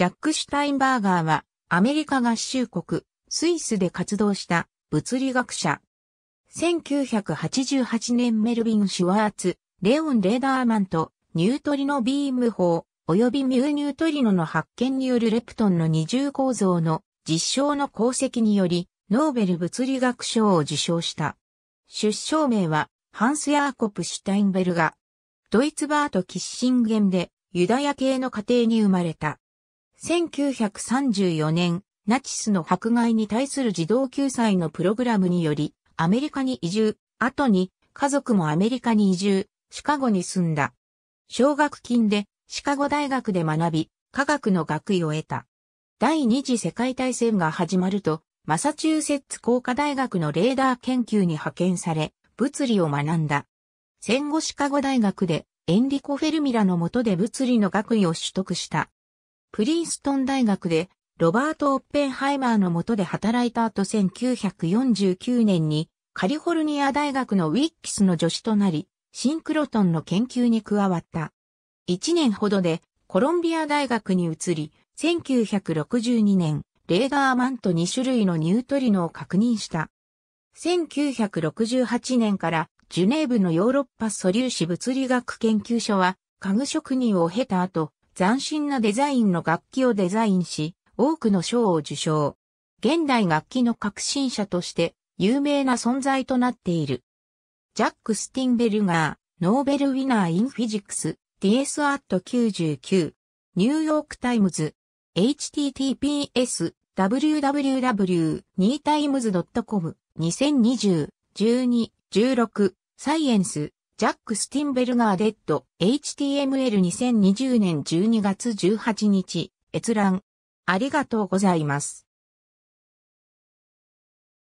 ジャック・シュタインバーガーは、アメリカ合衆国、スイスで活動した物理学者。1988年メルビン・シュワーツ、レオン・レーダーマンとニュートリノビーム法及びミューニュートリノの発見によるレプトンの二重構造の実証の功績によりノーベル物理学賞を受賞した。出生名はハンス・ヤーコプ・シュタインベルガ。ドイツバート・キッシンゲンでユダヤ系の家庭に生まれた。1934年、ナチスの迫害に対する児童救済のプログラムにより、アメリカに移住、後に家族もアメリカに移住、シカゴに住んだ。奨学金でシカゴ大学で学び、科学の学位を得た。第二次世界大戦が始まると、マサチューセッツ工科大学のレーダー研究に派遣され、物理を学んだ。戦後シカゴ大学でエンリコ・フェルミラの下で物理の学位を取得した。プリンストン大学でロバート・オッペンハイマーの下で働いた後1949年にカリフォルニア大学のウィッキスの助手となり、シンクロトンの研究に加わった。1年ほどでコロンビア大学に移り、1962年、レーダーマント2種類のニュートリノを確認した。1968年からジュネーブのヨーロッパ素粒子物理学研究所は家具職人を経た後、斬新なデザインの楽器をデザインし、多くの賞を受賞。現代楽器の革新者として有名な存在となっている。ジャック・スティンベルガー、ノーベルウィナー・イン・フィジクス、DS アット99、ニューヨーク・タイムズ、https www.2times.com 2020-12-16サイエンスジャック・スティンベルガー・デッド、HTML2020 年12月18日、閲覧。ありがとうございます。